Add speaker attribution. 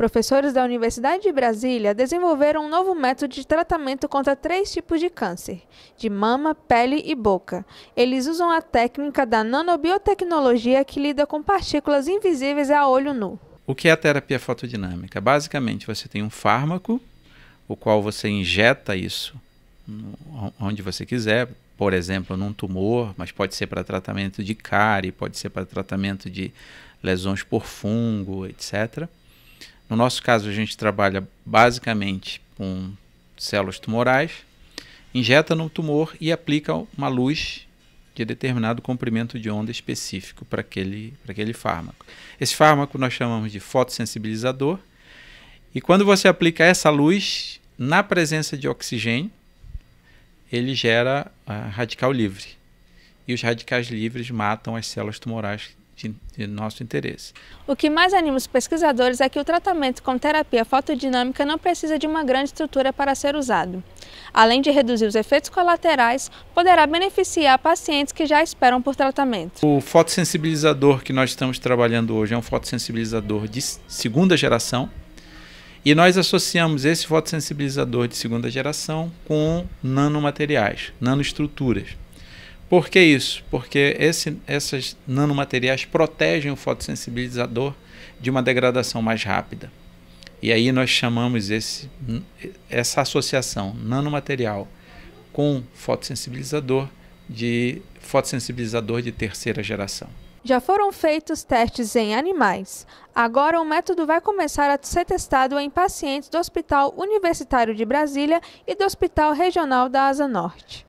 Speaker 1: Professores da Universidade de Brasília desenvolveram um novo método de tratamento contra três tipos de câncer: de mama, pele e boca. Eles usam a técnica da nanobiotecnologia que lida com partículas invisíveis a olho nu.
Speaker 2: O que é a terapia fotodinâmica? Basicamente, você tem um fármaco, o qual você injeta isso onde você quiser, por exemplo, num tumor, mas pode ser para tratamento de cárie, pode ser para tratamento de lesões por fungo, etc. No nosso caso, a gente trabalha basicamente com células tumorais, injeta no tumor e aplica uma luz de determinado comprimento de onda específico para aquele, para aquele fármaco. Esse fármaco nós chamamos de fotossensibilizador. E quando você aplica essa luz na presença de oxigênio, ele gera uh, radical livre. E os radicais livres matam as células tumorais de, de nosso interesse.
Speaker 1: O que mais anima os pesquisadores é que o tratamento com terapia fotodinâmica não precisa de uma grande estrutura para ser usado. Além de reduzir os efeitos colaterais, poderá beneficiar pacientes que já esperam por tratamento. O
Speaker 2: fotossensibilizador que nós estamos trabalhando hoje é um fotossensibilizador de segunda geração, e nós associamos esse fotossensibilizador de segunda geração com nanomateriais, nanoestruturas. Por que isso? Porque esse, esses nanomateriais protegem o fotossensibilizador de uma degradação mais rápida. E aí nós chamamos esse, essa associação nanomaterial com fotossensibilizador de fotossensibilizador de terceira geração.
Speaker 1: Já foram feitos testes em animais. Agora o método vai começar a ser testado em pacientes do Hospital Universitário de Brasília e do Hospital Regional da Asa Norte.